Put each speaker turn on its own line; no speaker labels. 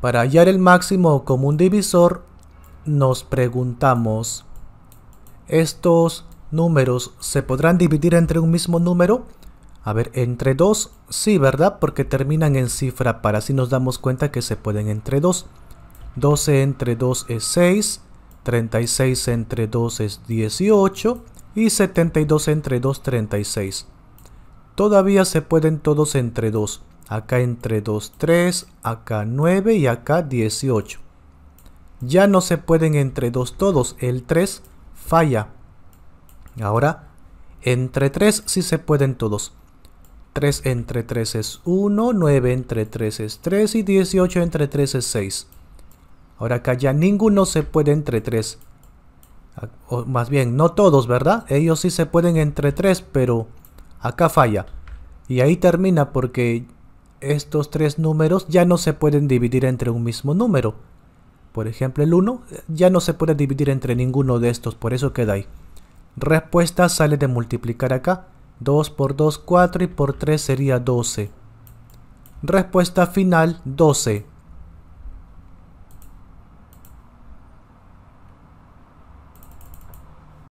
Para hallar el máximo común divisor, nos preguntamos, ¿estos números se podrán dividir entre un mismo número? A ver, entre dos, sí, ¿verdad? Porque terminan en cifra para así nos damos cuenta que se pueden entre 2. 12 entre 2 es 6, 36 entre 2 es 18 y 72 entre 2 36. Todavía se pueden todos entre 2 acá entre 2, 3, acá 9 y acá 18. Ya no se pueden entre 2 todos, el 3 falla. Ahora, entre 3 sí se pueden todos. 3 entre 3 es 1, 9 entre 3 es 3 y 18 entre 3 es 6. Ahora acá ya ninguno se puede entre 3. Ah, más bien, no todos, ¿verdad? Ellos sí se pueden entre 3, pero acá falla. Y ahí termina porque estos tres números ya no se pueden dividir entre un mismo número. Por ejemplo, el 1 eh, ya no se puede dividir entre ninguno de estos, por eso queda ahí. Respuesta sale de multiplicar acá. 2 por 2, 4 y por 3 sería 12. Respuesta final, 12.